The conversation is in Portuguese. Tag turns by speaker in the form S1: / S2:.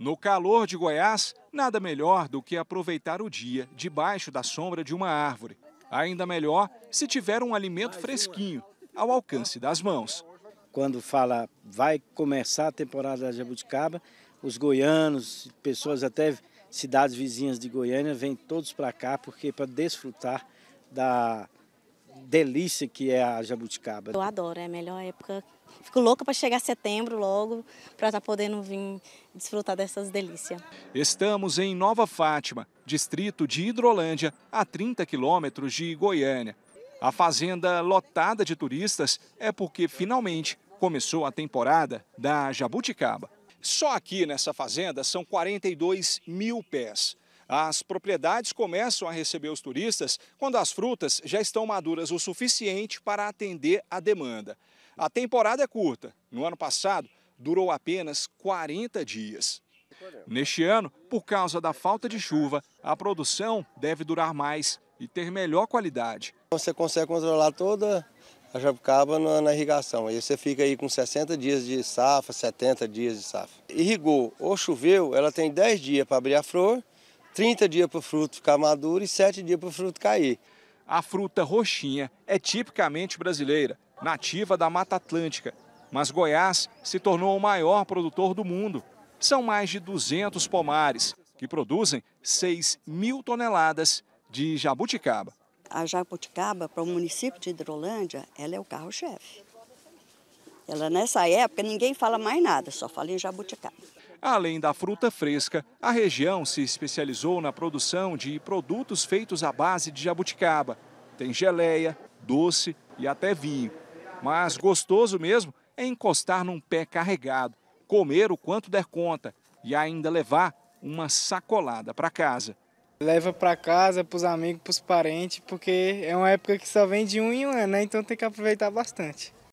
S1: No calor de Goiás, nada melhor do que aproveitar o dia debaixo da sombra de uma árvore. Ainda melhor se tiver um alimento
S2: fresquinho, ao alcance das mãos. Quando fala vai começar a temporada da jabuticaba, os goianos, pessoas até cidades vizinhas de Goiânia, vêm todos para cá porque para desfrutar da delícia que é a jabuticaba. Eu
S1: adoro, é a melhor época. Fico louca para chegar setembro logo, para estar tá podendo vir desfrutar
S2: dessas delícias.
S1: Estamos em Nova Fátima, distrito de Hidrolândia, a 30 quilômetros de Goiânia. A fazenda lotada de turistas é porque finalmente começou a temporada da jabuticaba. Só aqui nessa fazenda são 42 mil pés. As propriedades começam a receber os turistas quando as frutas já estão maduras o suficiente para atender a demanda. A temporada é curta. No ano passado, durou apenas 40 dias. Neste ano, por causa da falta de chuva, a produção deve durar mais e ter melhor qualidade.
S2: Você consegue controlar toda a jabucaba na, na irrigação. Aí você fica aí com 60 dias de safra, 70 dias de safra. Irrigou ou choveu, ela tem 10 dias para abrir a flor 30 dias para o fruto ficar maduro e 7 dias para o
S1: fruto cair. A fruta roxinha é tipicamente brasileira, nativa da Mata Atlântica, mas Goiás se tornou o maior produtor do mundo. São mais de 200 pomares, que produzem 6 mil toneladas de jabuticaba. A jabuticaba, para o município de Hidrolândia, ela é o carro-chefe. Ela, nessa época, ninguém fala mais nada, só fala em jabuticaba. Além da fruta fresca, a região se especializou na produção de produtos feitos à base de jabuticaba. Tem geleia, doce e até vinho. Mas gostoso mesmo é encostar num pé carregado, comer o quanto der conta e ainda levar uma sacolada para casa. Leva para casa, para os amigos, para os parentes, porque é uma época que só vem de um em um ano, né? Então tem que aproveitar bastante.